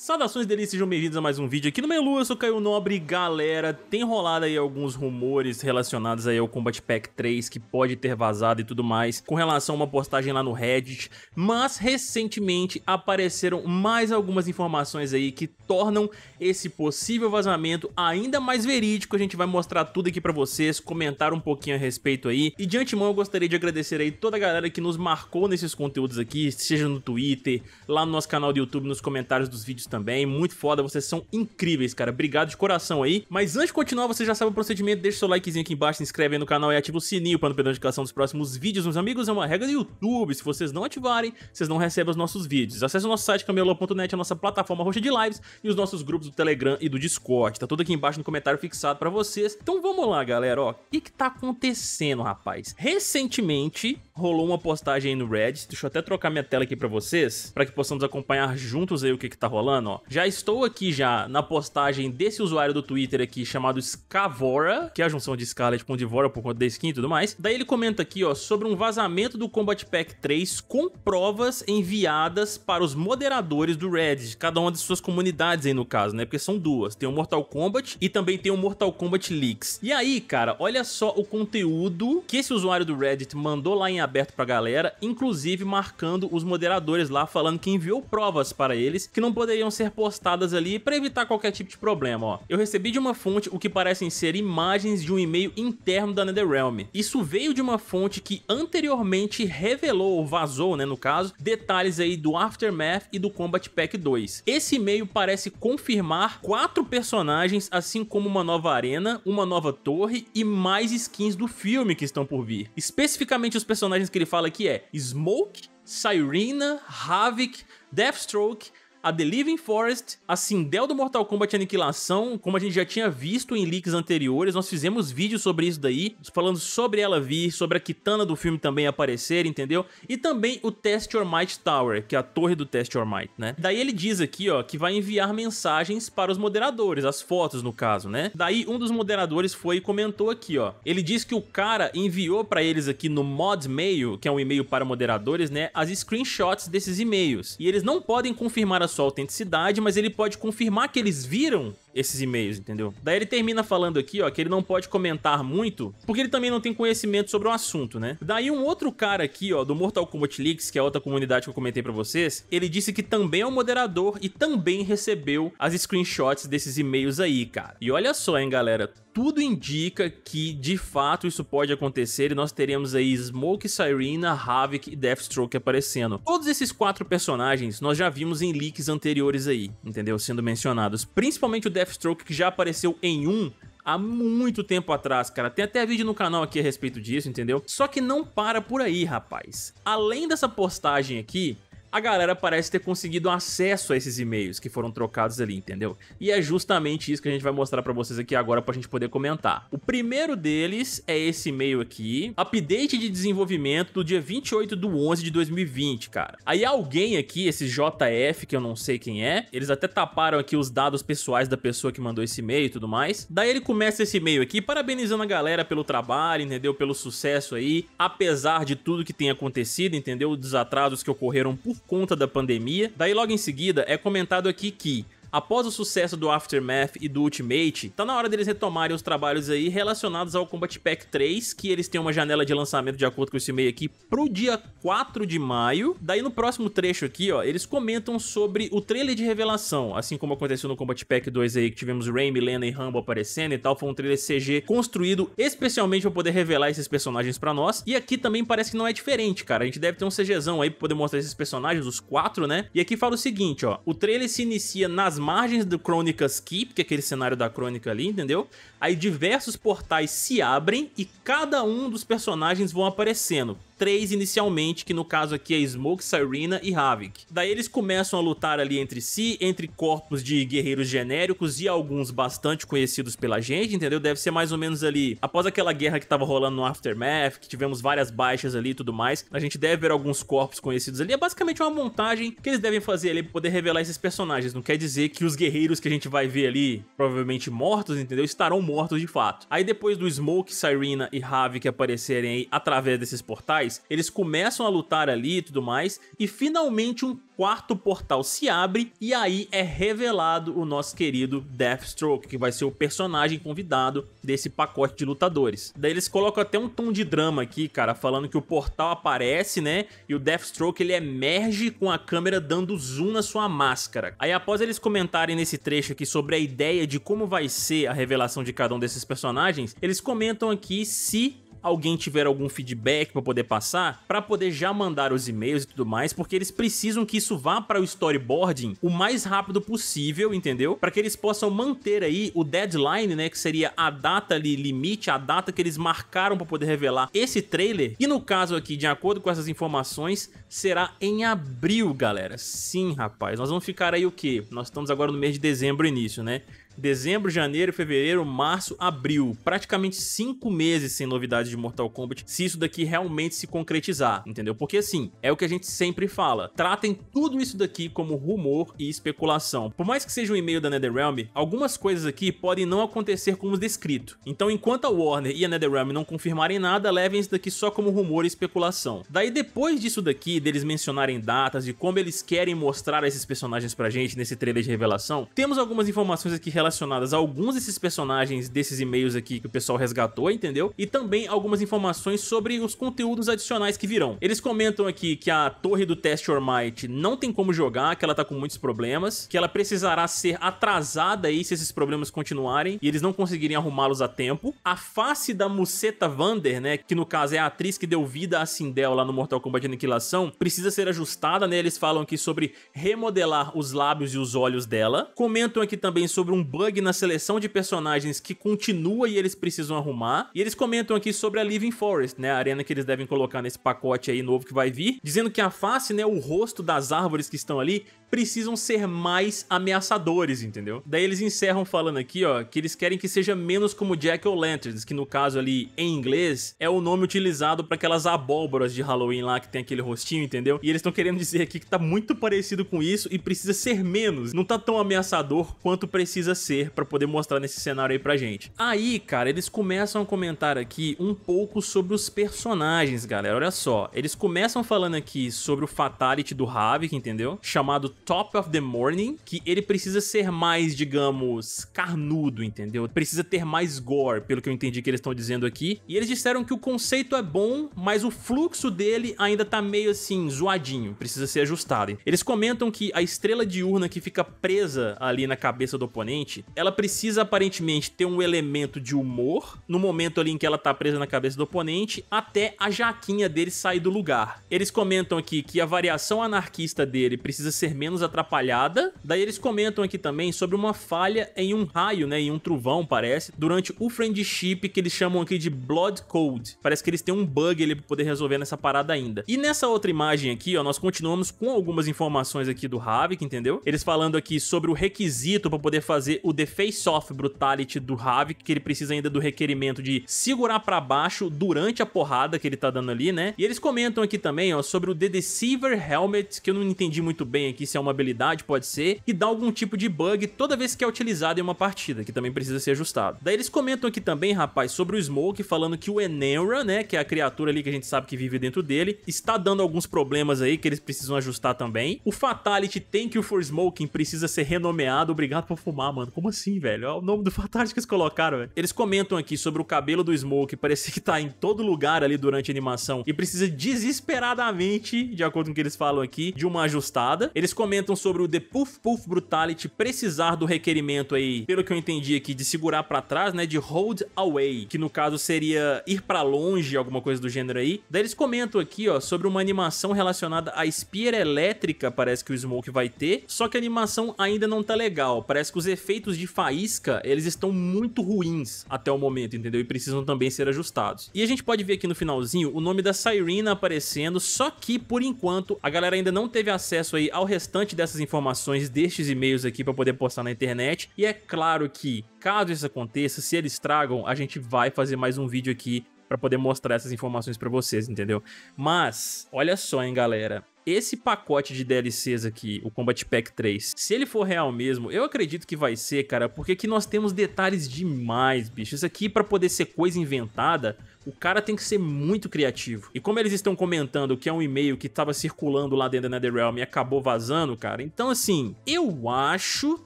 Saudações delícias, sejam bem-vindos a mais um vídeo aqui no Melu, eu sou Caio Nobre, galera, tem rolado aí alguns rumores relacionados aí ao Combat Pack 3 que pode ter vazado e tudo mais, com relação a uma postagem lá no Reddit, mas recentemente apareceram mais algumas informações aí que tornam esse possível vazamento ainda mais verídico, a gente vai mostrar tudo aqui pra vocês, comentar um pouquinho a respeito aí, e de antemão eu gostaria de agradecer aí toda a galera que nos marcou nesses conteúdos aqui, seja no Twitter, lá no nosso canal do YouTube, nos comentários dos vídeos também. Muito foda, vocês são incríveis, cara. Obrigado de coração aí. Mas antes de continuar, você já sabe o procedimento. Deixa seu likezinho aqui embaixo, se inscreve aí no canal e ativa o sininho para não perder a notificação dos próximos vídeos, meus amigos. É uma regra do YouTube. Se vocês não ativarem, vocês não recebem os nossos vídeos. Acesse o nosso site camelo.net a nossa plataforma roxa de lives e os nossos grupos do Telegram e do Discord. Tá tudo aqui embaixo no comentário fixado para vocês. Então vamos lá, galera. Ó, o que que tá acontecendo, rapaz? Recentemente rolou uma postagem aí no Reddit. Deixa eu até trocar minha tela aqui para vocês, para que possamos acompanhar juntos aí o que que tá rolando mano, ó, já estou aqui já na postagem desse usuário do Twitter aqui chamado Scavora, que é a junção de Scarlet com Devora por conta da skin e tudo mais. Daí ele comenta aqui, ó, sobre um vazamento do Combat Pack 3 com provas enviadas para os moderadores do Reddit, cada uma de suas comunidades aí no caso, né? Porque são duas, tem o Mortal Kombat e também tem o Mortal Kombat Leaks. E aí, cara, olha só o conteúdo que esse usuário do Reddit mandou lá em aberto pra galera, inclusive marcando os moderadores lá falando que enviou provas para eles que não poderiam deveriam ser postadas ali para evitar qualquer tipo de problema, ó. Eu recebi de uma fonte o que parecem ser imagens de um e-mail interno da NetherRealm. Isso veio de uma fonte que anteriormente revelou, ou vazou, né, no caso, detalhes aí do Aftermath e do Combat Pack 2. Esse e-mail parece confirmar quatro personagens, assim como uma nova arena, uma nova torre e mais skins do filme que estão por vir. Especificamente os personagens que ele fala aqui é Smoke, Cyrena, Havik, Deathstroke, a The Living Forest, a Sindel do Mortal Kombat Aniquilação, como a gente já tinha visto em leaks anteriores, nós fizemos vídeos sobre isso daí, falando sobre ela vir, sobre a Kitana do filme também aparecer, entendeu? E também o Test Your Might Tower, que é a torre do Test Your Might, né? Daí ele diz aqui, ó, que vai enviar mensagens para os moderadores, as fotos no caso, né? Daí um dos moderadores foi e comentou aqui, ó. Ele diz que o cara enviou para eles aqui no modmail, que é um e-mail para moderadores, né, as screenshots desses e-mails. E eles não podem confirmar as sua autenticidade, mas ele pode confirmar que eles viram esses e-mails, entendeu? Daí ele termina falando aqui, ó, que ele não pode comentar muito, porque ele também não tem conhecimento sobre o assunto, né? Daí um outro cara aqui, ó, do Mortal Kombat Leaks, que é outra comunidade que eu comentei para vocês, ele disse que também é um moderador e também recebeu as screenshots desses e-mails aí, cara. E olha só, hein, galera, tudo indica que de fato isso pode acontecer e nós teremos aí Smoke, Sirena, Havik e Deathstroke aparecendo. Todos esses quatro personagens nós já vimos em leaks anteriores aí, entendeu? Sendo mencionados. Principalmente o Death Deathstroke que já apareceu em um há muito tempo atrás, cara. Tem até vídeo no canal aqui a respeito disso, entendeu? Só que não para por aí, rapaz. Além dessa postagem aqui, a galera parece ter conseguido acesso a esses e-mails que foram trocados ali, entendeu? E é justamente isso que a gente vai mostrar para vocês aqui agora pra gente poder comentar. O primeiro deles é esse e-mail aqui, update de desenvolvimento do dia 28 do 11 de 2020, cara. Aí alguém aqui, esse JF, que eu não sei quem é, eles até taparam aqui os dados pessoais da pessoa que mandou esse e-mail e tudo mais. Daí ele começa esse e-mail aqui parabenizando a galera pelo trabalho, entendeu? Pelo sucesso aí, apesar de tudo que tem acontecido, entendeu? Os atrasos que ocorreram por conta da pandemia. Daí logo em seguida é comentado aqui que Após o sucesso do Aftermath e do Ultimate, tá na hora deles retomarem os trabalhos aí relacionados ao Combat Pack 3, que eles têm uma janela de lançamento, de acordo com esse meio mail aqui, pro dia 4 de maio. Daí no próximo trecho aqui, ó, eles comentam sobre o trailer de revelação, assim como aconteceu no Combat Pack 2 aí, que tivemos Ray, Milena e Rambo aparecendo e tal, foi um trailer CG construído especialmente pra poder revelar esses personagens pra nós. E aqui também parece que não é diferente, cara, a gente deve ter um CGzão aí pra poder mostrar esses personagens, os quatro, né? E aqui fala o seguinte, ó, o trailer se inicia nas margens do Crônicas Keep, que é aquele cenário da crônica ali, entendeu? Aí diversos portais se abrem e cada um dos personagens vão aparecendo três inicialmente, que no caso aqui é Smoke, Cyrena e Havik. Daí eles começam a lutar ali entre si, entre corpos de guerreiros genéricos e alguns bastante conhecidos pela gente, entendeu? Deve ser mais ou menos ali, após aquela guerra que tava rolando no Aftermath, que tivemos várias baixas ali e tudo mais, a gente deve ver alguns corpos conhecidos ali. É basicamente uma montagem que eles devem fazer ali pra poder revelar esses personagens. Não quer dizer que os guerreiros que a gente vai ver ali, provavelmente mortos, entendeu? Estarão mortos de fato. Aí depois do Smoke, Cyrena e Havik aparecerem aí através desses portais, portais. Eles começam a lutar ali e tudo mais, e finalmente um quarto portal se abre e aí é revelado o nosso querido Deathstroke, que vai ser o personagem convidado desse pacote de lutadores. Daí eles colocam até um tom de drama aqui, cara, falando que o portal aparece, né? E o Deathstroke ele emerge com a câmera dando zoom na sua máscara. Aí após eles comentarem nesse trecho aqui sobre a ideia de como vai ser a revelação de cada um desses personagens, eles comentam aqui se alguém tiver algum feedback para poder passar, para poder já mandar os e-mails e tudo mais, porque eles precisam que isso vá para o storyboarding o mais rápido possível, entendeu? Para que eles possam manter aí o deadline, né, que seria a data ali limite, a data que eles marcaram para poder revelar esse trailer. E no caso aqui, de acordo com essas informações, será em abril, galera. Sim, rapaz. Nós vamos ficar aí o quê? Nós estamos agora no mês de dezembro início, né? dezembro, janeiro, fevereiro, março, abril. Praticamente cinco meses sem novidades de Mortal Kombat, se isso daqui realmente se concretizar, entendeu? Porque assim, é o que a gente sempre fala. Tratem tudo isso daqui como rumor e especulação. Por mais que seja um e-mail da NetherRealm, algumas coisas aqui podem não acontecer como descrito. Então, enquanto a Warner e a NetherRealm não confirmarem nada, levem isso daqui só como rumor e especulação. Daí, depois disso daqui, deles mencionarem datas e como eles querem mostrar esses personagens pra gente nesse trailer de revelação, temos algumas informações aqui relacionadas relacionadas a alguns desses personagens desses e-mails aqui que o pessoal resgatou, entendeu? E também algumas informações sobre os conteúdos adicionais que virão. Eles comentam aqui que a torre do Test Your Might não tem como jogar, que ela tá com muitos problemas, que ela precisará ser atrasada aí se esses problemas continuarem e eles não conseguirem arrumá-los a tempo. A face da Museta Vander, né, que no caso é a atriz que deu vida a Sindel lá no Mortal Kombat Aniquilação, precisa ser ajustada, né? Eles falam aqui sobre remodelar os lábios e os olhos dela. Comentam aqui também sobre um bug na seleção de personagens que continua e eles precisam arrumar. E eles comentam aqui sobre a Living Forest, né? A arena que eles devem colocar nesse pacote aí novo que vai vir, dizendo que a face, né, o rosto das árvores que estão ali precisam ser mais ameaçadores, entendeu? Daí eles encerram falando aqui, ó, que eles querem que seja menos como Jack o Lanterns, que no caso ali em inglês é o nome utilizado para aquelas abóboras de Halloween lá que tem aquele rostinho, entendeu? E eles estão querendo dizer aqui que tá muito parecido com isso e precisa ser menos, não tá tão ameaçador quanto precisa ser ser para poder mostrar nesse cenário aí pra gente. Aí, cara, eles começam a comentar aqui um pouco sobre os personagens, galera. Olha só, eles começam falando aqui sobre o Fatality do Havik, entendeu? Chamado Top of the Morning, que ele precisa ser mais, digamos, carnudo, entendeu? Precisa ter mais gore, pelo que eu entendi que eles estão dizendo aqui. E eles disseram que o conceito é bom, mas o fluxo dele ainda tá meio assim, zoadinho, precisa ser ajustado. Eles comentam que a estrela diurna que fica presa ali na cabeça do oponente seguinte: ela precisa aparentemente ter um elemento de humor no momento ali em que ela tá presa na cabeça do oponente, até a jaquinha dele sair do lugar. Eles comentam aqui que a variação anarquista dele precisa ser menos atrapalhada. Daí eles comentam aqui também sobre uma falha em um raio, né, em um trovão, parece, durante o friendship que eles chamam aqui de Blood Code. Parece que eles têm um bug ali pra poder resolver nessa parada ainda. E nessa outra imagem aqui, ó, nós continuamos com algumas informações aqui do Havik, entendeu? Eles falando aqui sobre o requisito para poder fazer o The Face Off Brutality do Havik, que ele precisa ainda do requerimento de segurar para baixo durante a porrada que ele tá dando ali, né? E eles comentam aqui também, ó, sobre o The Deceiver Helmet, que eu não entendi muito bem aqui se é uma habilidade, pode ser, que dá algum tipo de bug toda vez que é utilizado em uma partida, que também precisa ser ajustado. Daí eles comentam aqui também, rapaz, sobre o Smoke, falando que o Enera, né, que é a criatura ali que a gente sabe que vive dentro dele, está dando alguns problemas aí que eles precisam ajustar também. O Fatality Thank You For Smoking precisa ser renomeado, obrigado por fumar, mano mano, como assim, velho? Olha é o nome do Fatality que eles colocaram, velho. Eles comentam aqui sobre o cabelo do Smoke, parecia que tá em todo lugar ali durante a animação e precisa desesperadamente, de acordo com o que eles falam aqui, de uma ajustada. Eles comentam sobre o The Puff Puff Brutality precisar do requerimento aí, pelo que eu entendi aqui, de segurar pra trás, né, de Hold Away, que no caso seria ir pra longe, alguma coisa do gênero aí. Daí eles comentam aqui, ó, sobre uma animação relacionada à espira elétrica, parece que o Smoke vai ter, só que a animação ainda não tá legal, parece que os efeitos efeitos de faísca, eles estão muito ruins até o momento, entendeu? E precisam também ser ajustados. E a gente pode ver aqui no finalzinho o nome da Sirena aparecendo, só que, por enquanto, a galera ainda não teve acesso aí ao restante dessas informações destes e-mails aqui para poder postar na internet. E é claro que, caso isso aconteça, se eles tragam, a gente vai fazer mais um vídeo aqui para poder mostrar essas informações para vocês, entendeu? Mas, olha só, hein, galera esse pacote de DLCs aqui, o Combat Pack 3, se ele for real mesmo, eu acredito que vai ser, cara, porque aqui nós temos detalhes demais, bicho. Isso aqui, para poder ser coisa inventada, o cara tem que ser muito criativo. E como eles estão comentando que é um e-mail que estava circulando lá dentro da NetherRealm e acabou vazando, cara, então assim, eu acho,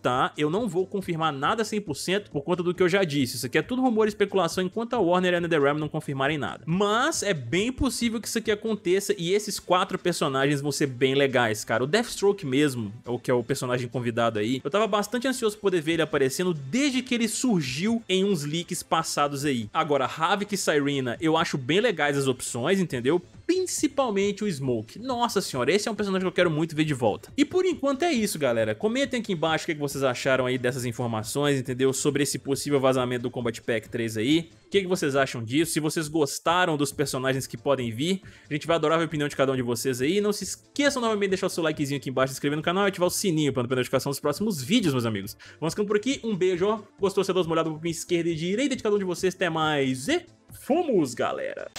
tá? Eu não vou confirmar nada 100% por conta do que eu já disse. Isso aqui é tudo rumor e especulação enquanto a Warner e a NetherRealm não confirmarem nada. Mas é bem possível que isso aqui aconteça e esses quatro personagens vão ser bem legais, cara. O Deathstroke mesmo, é o que é o personagem convidado aí, eu tava bastante ansioso por poder ver ele aparecendo desde que ele surgiu em uns leaks passados aí. Agora, Havik e Sirena eu acho bem legais as opções, entendeu? principalmente o Smoke. Nossa senhora, esse é um personagem que eu quero muito ver de volta. E por enquanto é isso, galera. Comentem aqui embaixo o que é vocês acharam aí dessas informações, entendeu? Sobre esse possível vazamento do Combat Pack 3 aí. O é que vocês acham disso? Se vocês gostaram dos personagens que podem vir, a gente vai adorar a opinião de cada um de vocês aí. Não se esqueçam novamente de deixar o seu likezinho aqui embaixo, se inscrever no canal e ativar o sininho para não perder a notificação dos próximos vídeos, meus amigos. Vamos ficando por aqui. Um beijo. Gostou? Você dá uma olhada para esquerda e direita de cada um de vocês. Até mais e... Fomos, galera!